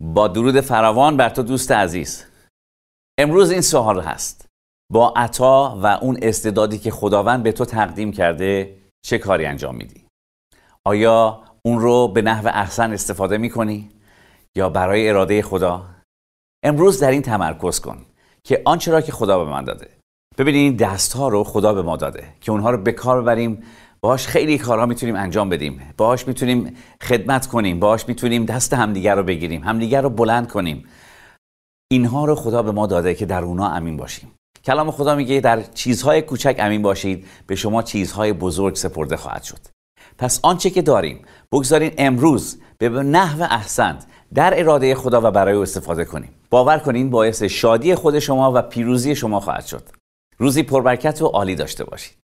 با درود فراوان بر تو دوست عزیز امروز این سوال هست با عطا و اون استعدادی که خداوند به تو تقدیم کرده چه کاری انجام میدی؟ آیا اون رو به نحو احسن استفاده میکنی؟ یا برای اراده خدا؟ امروز در این تمرکز کن که آنچه را که خدا به من داده ببینید دست ها رو خدا به ما داده که اونها رو به کار ببریم باهاش خیلی کارها میتونیم انجام بدیم باهاش میتونیم خدمت کنیم باش میتونیم دست همدیگر رو بگیریم همدیگر رو بلند کنیم اینها رو خدا به ما داده که در اونا امین باشیم کلام خدا میگه در چیزهای کوچک امین باشید به شما چیزهای بزرگ سپرده خواهد شد پس آنچه که داریم بگذارین امروز به نحو احسن در اراده خدا و برای او استفاده کنیم باور کنین باعث شادی خود شما و پیروزی شما خواهد شد روزی پربرکت و عالی داشته باشید